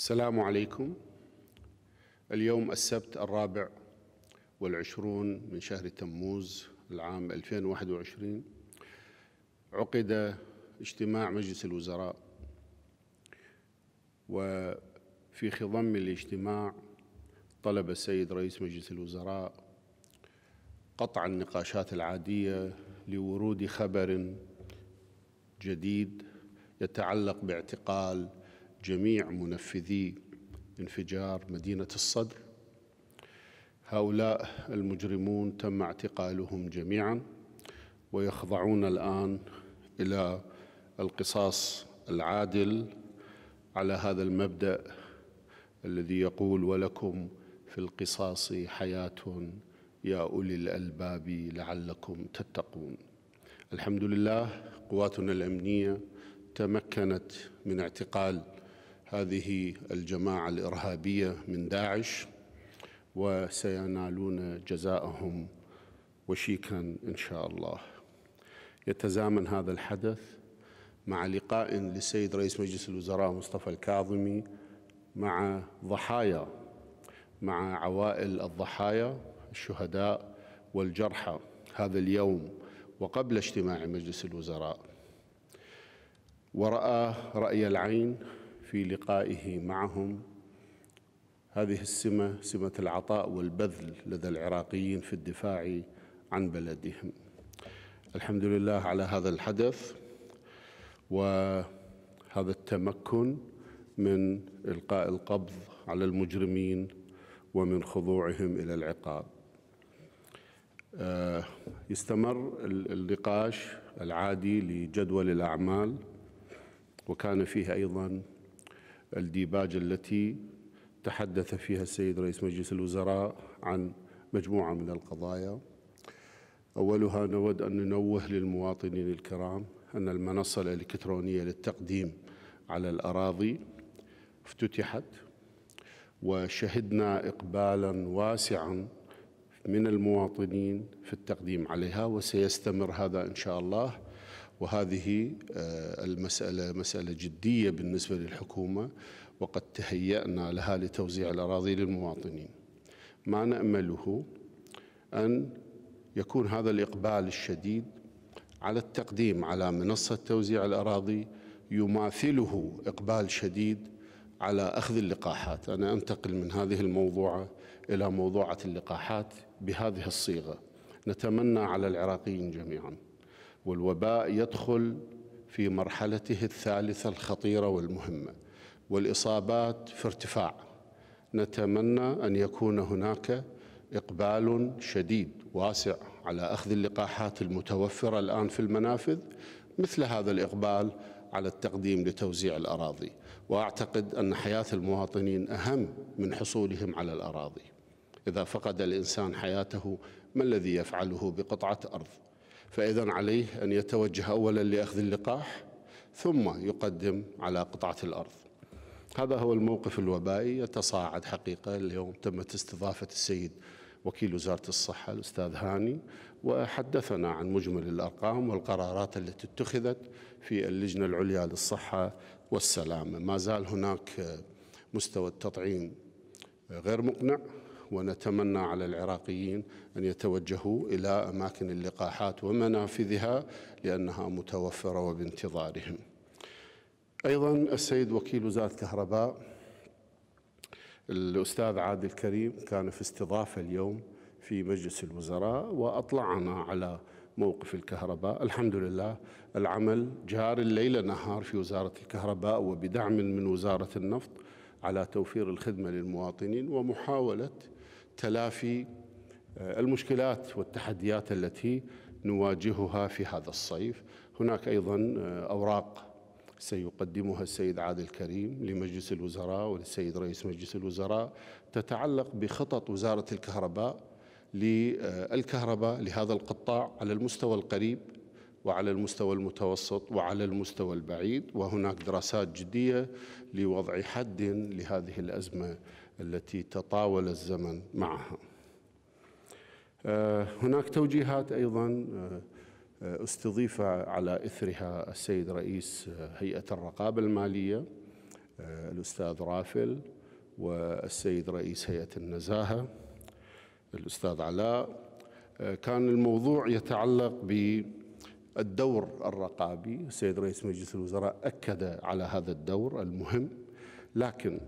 السلام عليكم اليوم السبت الرابع والعشرون من شهر تموز العام 2021 عقد اجتماع مجلس الوزراء وفي خضم الاجتماع طلب السيد رئيس مجلس الوزراء قطع النقاشات العادية لورود خبر جديد يتعلق باعتقال جميع منفذي انفجار مدينة الصدر هؤلاء المجرمون تم اعتقالهم جميعا ويخضعون الآن إلى القصاص العادل على هذا المبدأ الذي يقول ولكم في القصاص حياة يا أولي الألباب لعلكم تتقون الحمد لله قواتنا الأمنية تمكنت من اعتقال هذه الجماعة الإرهابية من داعش وسينالون جزاءهم وشيكا إن شاء الله يتزامن هذا الحدث مع لقاء للسيد رئيس مجلس الوزراء مصطفى الكاظمي مع ضحايا مع عوائل الضحايا الشهداء والجرحى هذا اليوم وقبل اجتماع مجلس الوزراء ورأى رأي العين في لقائه معهم هذه السمة سمة العطاء والبذل لدى العراقيين في الدفاع عن بلدهم الحمد لله على هذا الحدث وهذا التمكن من إلقاء القبض على المجرمين ومن خضوعهم إلى العقاب آه، يستمر النقاش العادي لجدول الأعمال وكان فيه أيضا الديباج التي تحدث فيها السيد رئيس مجلس الوزراء عن مجموعة من القضايا أولها نود أن ننوه للمواطنين الكرام أن المنصة الإلكترونية للتقديم على الأراضي افتتحت وشهدنا إقبالا واسعا من المواطنين في التقديم عليها وسيستمر هذا إن شاء الله وهذه آه، المسألة مسألة جدية بالنسبة للحكومة وقد تهيأنا لها لتوزيع الأراضي للمواطنين ما نأمله أن يكون هذا الإقبال الشديد على التقديم على منصة توزيع الأراضي يماثله إقبال شديد على أخذ اللقاحات أنا أنتقل من هذه الموضوعة إلى موضوعة اللقاحات بهذه الصيغة نتمنى على العراقيين جميعاً والوباء يدخل في مرحلته الثالثة الخطيرة والمهمة والإصابات في ارتفاع نتمنى أن يكون هناك إقبال شديد واسع على أخذ اللقاحات المتوفرة الآن في المنافذ مثل هذا الإقبال على التقديم لتوزيع الأراضي وأعتقد أن حياة المواطنين أهم من حصولهم على الأراضي إذا فقد الإنسان حياته ما الذي يفعله بقطعة أرض فإذا عليه أن يتوجه أولا لأخذ اللقاح ثم يقدم على قطعة الأرض هذا هو الموقف الوبائي يتصاعد حقيقة اليوم تمت استضافة السيد وكيل وزارة الصحة الأستاذ هاني وحدثنا عن مجمل الأرقام والقرارات التي اتخذت في اللجنة العليا للصحة والسلامة ما زال هناك مستوى التطعيم غير مقنع ونتمنى على العراقيين أن يتوجهوا إلى أماكن اللقاحات ومنافذها لأنها متوفرة وبانتظارهم أيضا السيد وكيل وزارة الكهرباء الأستاذ عادل كريم كان في استضافة اليوم في مجلس الوزراء وأطلعنا على موقف الكهرباء الحمد لله العمل جار الليل نهار في وزارة الكهرباء وبدعم من وزارة النفط على توفير الخدمة للمواطنين ومحاولة تلافي آه، المشكلات والتحديات التي نواجهها في هذا الصيف هناك أيضا آه، أوراق سيقدمها السيد عادل كريم لمجلس الوزراء وللسيد رئيس مجلس الوزراء تتعلق بخطط وزارة الكهرباء للكهرباء لهذا القطاع على المستوى القريب وعلى المستوى المتوسط وعلى المستوى البعيد وهناك دراسات جدية لوضع حد لهذه الأزمة التي تطاول الزمن معها آه، هناك توجيهات أيضا آه، استضيف على إثرها السيد رئيس هيئة الرقابة المالية آه، الأستاذ رافل والسيد رئيس هيئة النزاهة الأستاذ علاء كان الموضوع يتعلق ب الدور الرقابي السيد رئيس مجلس الوزراء أكد على هذا الدور المهم لكن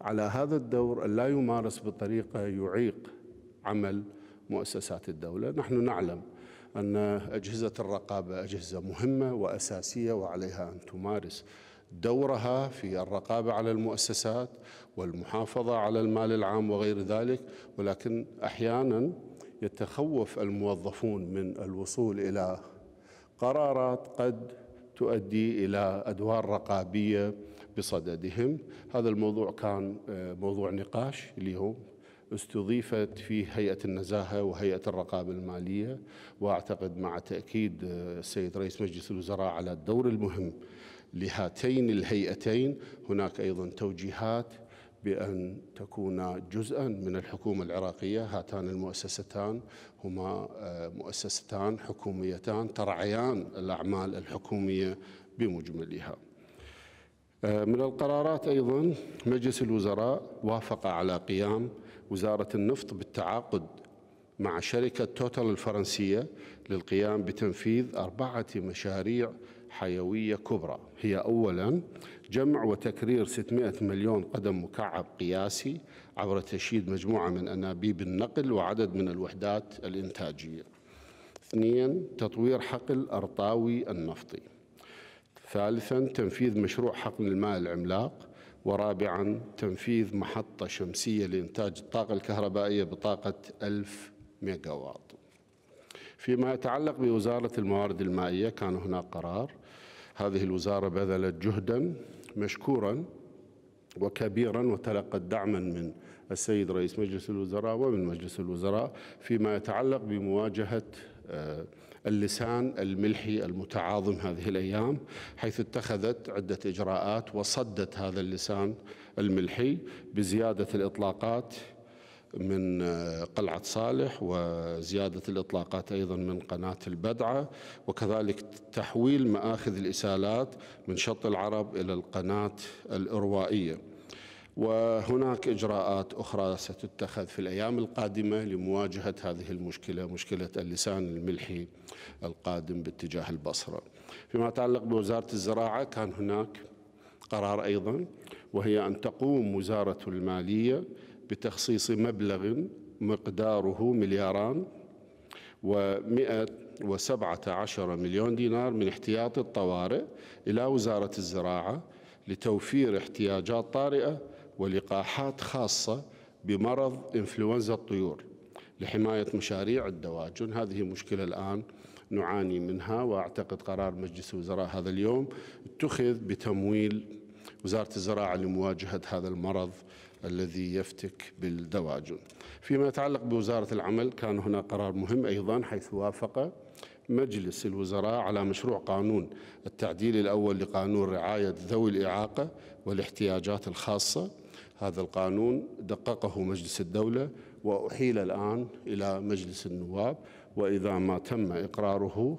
على هذا الدور لا يمارس بطريقة يعيق عمل مؤسسات الدولة نحن نعلم أن أجهزة الرقابة أجهزة مهمة وأساسية وعليها أن تمارس دورها في الرقابة على المؤسسات والمحافظة على المال العام وغير ذلك ولكن أحيانا يتخوف الموظفون من الوصول إلى قرارات قد تؤدي الى ادوار رقابيه بصددهم، هذا الموضوع كان آه، موضوع نقاش اليوم استضيفت في هيئة النزاهة وهيئة الرقابة المالية وأعتقد مع تأكيد آه، السيد رئيس مجلس الوزراء على الدور المهم لهاتين الهيئتين هناك أيضا توجيهات بأن تكون جزءا من الحكومة العراقية هاتان المؤسستان هما آه، مؤسستان حكوميتان ترعيان الأعمال الحكومية بمجملها آه، من القرارات أيضا مجلس الوزراء وافق على قيام وزارة النفط بالتعاقد مع شركة توتال الفرنسية للقيام بتنفيذ أربعة مشاريع حيوية كبرى هي أولا جمع وتكرير 600 مليون قدم مكعب قياسي عبر تشييد مجموعة من أنابيب النقل وعدد من الوحدات الإنتاجية اثنين تطوير حقل أرطاوي النفطي ثالثا تنفيذ مشروع حقن الماء العملاق ورابعا تنفيذ محطة شمسية لإنتاج الطاقة الكهربائية بطاقة 1000 ميجاوات فيما يتعلق بوزارة الموارد المائية كان هناك قرار هذه الوزارة بذلت جهدا مشكورا وكبيرا وتلقت دعما من السيد رئيس مجلس الوزراء ومن مجلس الوزراء فيما يتعلق بمواجهة آه، اللسان الملحي المتعاظم هذه الأيام حيث اتخذت عدة إجراءات وصدت هذا اللسان الملحي بزيادة الإطلاقات من آه، قلعة صالح وزيادة الإطلاقات أيضا من قناة البدعة وكذلك تحويل مآخذ الإسالات من شط العرب إلى القناة الإروائية وهناك إجراءات أخرى ستتخذ في الأيام القادمة لمواجهة هذه المشكلة مشكلة اللسان الملحي القادم باتجاه البصرة فيما يتعلق بوزارة الزراعة كان هناك قرار أيضا وهي أن تقوم وزارة المالية بتخصيص مبلغ مقداره ملياران و117 مليون دينار من احتياط الطوارئ إلى وزارة الزراعة لتوفير احتياجات طارئة ولقاحات خاصة بمرض إنفلونزا الطيور لحماية مشاريع الدواجن هذه مشكلة الآن نعاني منها وأعتقد قرار مجلس الوزراء هذا اليوم اتخذ بتمويل وزارة الزراعة لمواجهة هذا المرض الذي يفتك بالدواجن فيما يتعلق بوزارة العمل كان هنا قرار مهم أيضا حيث وافق مجلس الوزراء على مشروع قانون التعديل الأول لقانون رعاية ذوي الإعاقة والاحتياجات الخاصة هذا القانون دققه مجلس الدولة وأحيل الآن إلى مجلس النواب وإذا ما تم إقراره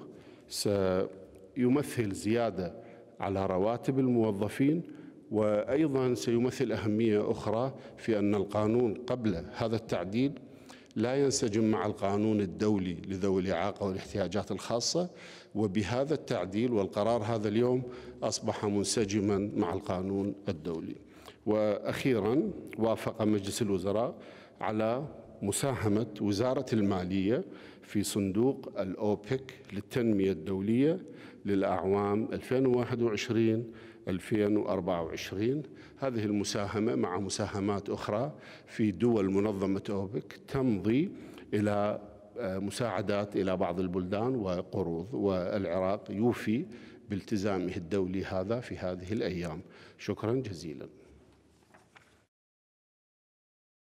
سيمثل زيادة على رواتب الموظفين وأيضا سيمثل أهمية أخرى في أن القانون قبل هذا التعديل لا ينسجم مع القانون الدولي لذوي الإعاقة والاحتياجات الخاصة وبهذا التعديل والقرار هذا اليوم أصبح منسجما مع القانون الدولي وأخيرا وافق مجلس الوزراء على مساهمة وزارة المالية في صندوق الأوبك للتنمية الدولية للأعوام 2021 2024 هذه المساهمة مع مساهمات أخرى في دول منظمة أوبك تمضي إلى آه، مساعدات إلى بعض البلدان وقروض والعراق يوفي بالتزامه الدولي هذا في هذه الأيام شكرا جزيلا